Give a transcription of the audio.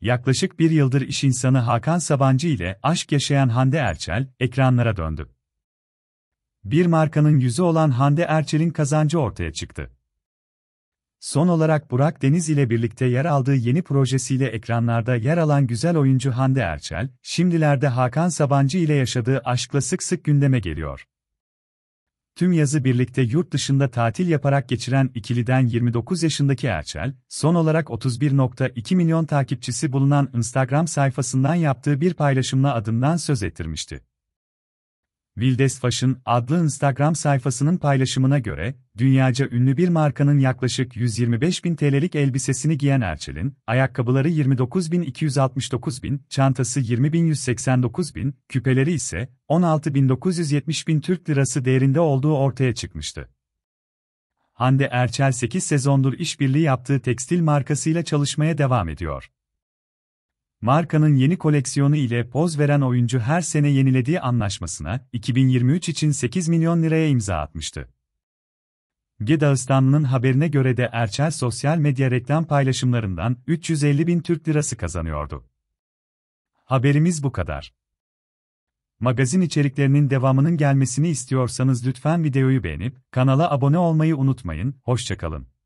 Yaklaşık bir yıldır iş insanı Hakan Sabancı ile aşk yaşayan Hande Erçel, ekranlara döndü. Bir markanın yüzü olan Hande Erçel'in kazancı ortaya çıktı. Son olarak Burak Deniz ile birlikte yer aldığı yeni projesiyle ekranlarda yer alan güzel oyuncu Hande Erçel, şimdilerde Hakan Sabancı ile yaşadığı aşkla sık sık gündeme geliyor tüm yazı birlikte yurt dışında tatil yaparak geçiren ikiliden 29 yaşındaki Erçel, son olarak 31.2 milyon takipçisi bulunan Instagram sayfasından yaptığı bir paylaşımla adından söz ettirmişti. Wildesfash'ın adlı Instagram sayfasının paylaşımına göre, dünyaca ünlü bir markanın yaklaşık 125 bin TL'lik elbisesini giyen Erçel'in, ayakkabıları 29.269 bin, çantası 20.189 bin, küpeleri ise 16.970 bin Türk lirası değerinde olduğu ortaya çıkmıştı. Hande Erçel 8 sezondur işbirliği yaptığı tekstil markasıyla çalışmaya devam ediyor. Markanın yeni koleksiyonu ile poz veren oyuncu her sene yenilediği anlaşmasına 2023 için 8 milyon liraya imza atmıştı. G Dağıstanlı'nın haberine göre de Erçel sosyal medya reklam paylaşımlarından 350 bin Türk lirası kazanıyordu. Haberimiz bu kadar. Magazin içeriklerinin devamının gelmesini istiyorsanız lütfen videoyu beğenip kanala abone olmayı unutmayın. Hoşçakalın.